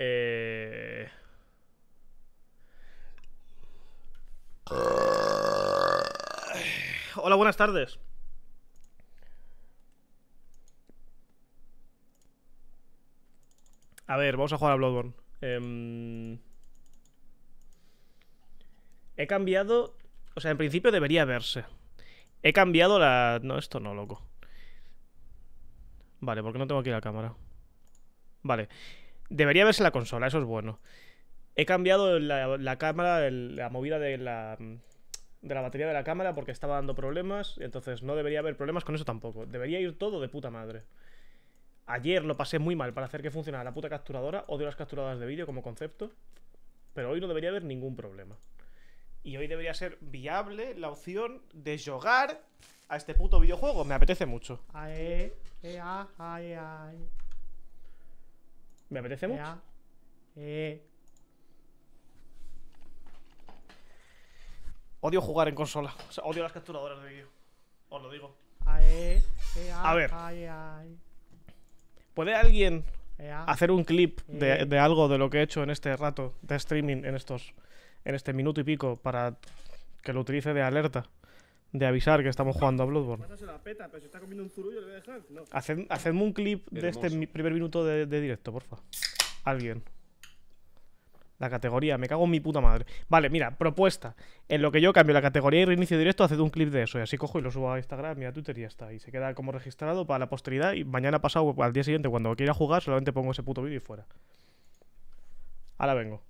Eh... Hola, buenas tardes. A ver, vamos a jugar a Bloodborne. Em, he cambiado... O sea, en principio debería verse. He cambiado la... No, esto no, loco. Vale, porque no tengo aquí la cámara. Vale. Debería verse la consola, eso es bueno. He cambiado la, cámara, la movida de la, de la batería de la cámara porque estaba dando problemas, entonces no debería haber problemas con eso tampoco. Debería ir todo de puta madre. Ayer lo pasé muy mal para hacer que funcionara la puta capturadora, odio las capturadas de vídeo como concepto, pero hoy no debería haber ningún problema. Y hoy debería ser viable la opción de jugar a este puto videojuego, me apetece mucho. Ae, e, ae, ae. Me apetece mucho. Eh. Odio jugar en consola. O odio las capturadoras de vídeo. Os lo digo. a ver. Eh, ah, ¿Puede alguien eh, ah. hacer un clip de, de, algo de lo que he hecho en este rato de streaming, en estos, en este minuto y pico, para que lo utilice de alerta? de avisar que estamos jugando a Bloodborne. hacedme un clip de este primer minuto de, de, directo, porfa. Alguien. La categoría, me cago en mi puta madre. Vale, mira, propuesta. En lo que yo cambio la categoría y reinicio directo, haced un clip de eso. Y así cojo y lo subo a Instagram y a Twitter y ya está. Y se queda como registrado para la posteridad. Y mañana pasado, al día siguiente, cuando quiera jugar, solamente pongo ese puto vídeo y fuera. Ahora vengo.